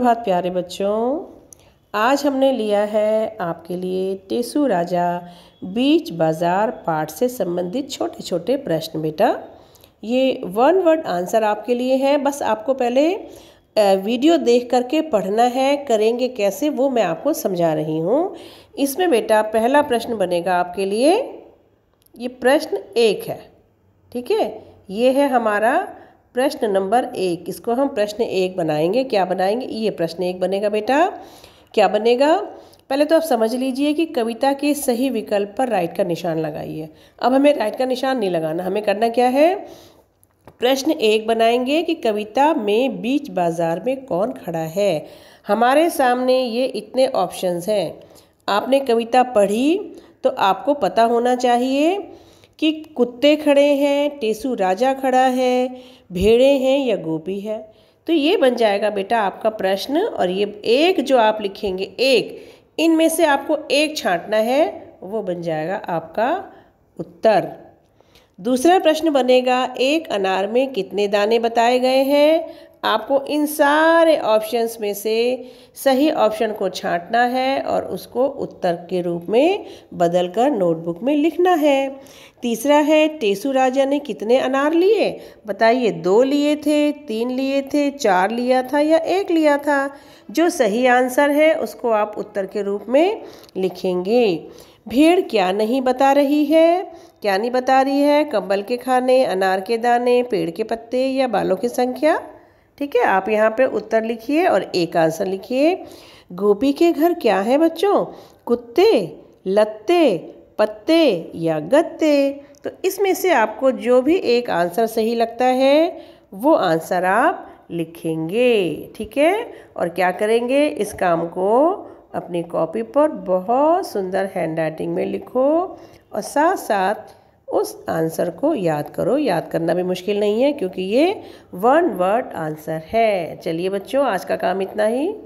बहुत प्यारे बच्चों आज हमने लिया है आपके लिए टेसु राजा बीच बाज़ार पाठ से संबंधित छोटे छोटे प्रश्न बेटा ये वन वर्ड आंसर आपके लिए है बस आपको पहले वीडियो देख करके पढ़ना है करेंगे कैसे वो मैं आपको समझा रही हूँ इसमें बेटा पहला प्रश्न बनेगा आपके लिए ये प्रश्न एक है ठीक है ये है हमारा प्रश्न नंबर एक इसको हम प्रश्न एक बनाएंगे क्या बनाएंगे ये प्रश्न एक बनेगा बेटा क्या बनेगा पहले तो आप समझ लीजिए कि कविता के सही विकल्प पर राइट का निशान लगाइए अब हमें राइट का निशान नहीं लगाना हमें करना क्या है प्रश्न एक बनाएंगे कि कविता में बीच बाजार में कौन खड़ा है हमारे सामने ये इतने ऑप्शंस हैं आपने कविता पढ़ी तो आपको पता होना चाहिए कि कुत्ते खड़े हैं टेसू राजा खड़ा है भेड़े हैं या गोपी है तो ये बन जाएगा बेटा आपका प्रश्न और ये एक जो आप लिखेंगे एक इनमें से आपको एक छांटना है वो बन जाएगा आपका उत्तर दूसरा प्रश्न बनेगा एक अनार में कितने दाने बताए गए हैं आपको इन सारे ऑप्शंस में से सही ऑप्शन को छांटना है और उसको उत्तर के रूप में बदलकर नोटबुक में लिखना है तीसरा है टेसु राजा ने कितने अनार लिए बताइए दो लिए थे तीन लिए थे चार लिया था या एक लिया था जो सही आंसर है उसको आप उत्तर के रूप में लिखेंगे भीड़ क्या नहीं बता रही है क्या नहीं बता रही है कंबल के खाने अनार के दाने पेड़ के पत्ते या बालों की संख्या ठीक है आप यहाँ पे उत्तर लिखिए और एक आंसर लिखिए गोपी के घर क्या है बच्चों कुत्ते लत्ते पत्ते या गत्ते तो इसमें से आपको जो भी एक आंसर सही लगता है वो आंसर आप लिखेंगे ठीक है और क्या करेंगे इस काम को अपनी कॉपी पर बहुत सुंदर हैंड राइटिंग में लिखो और साथ साथ उस आंसर को याद करो याद करना भी मुश्किल नहीं है क्योंकि ये वन वर्ड आंसर है चलिए बच्चों आज का काम इतना ही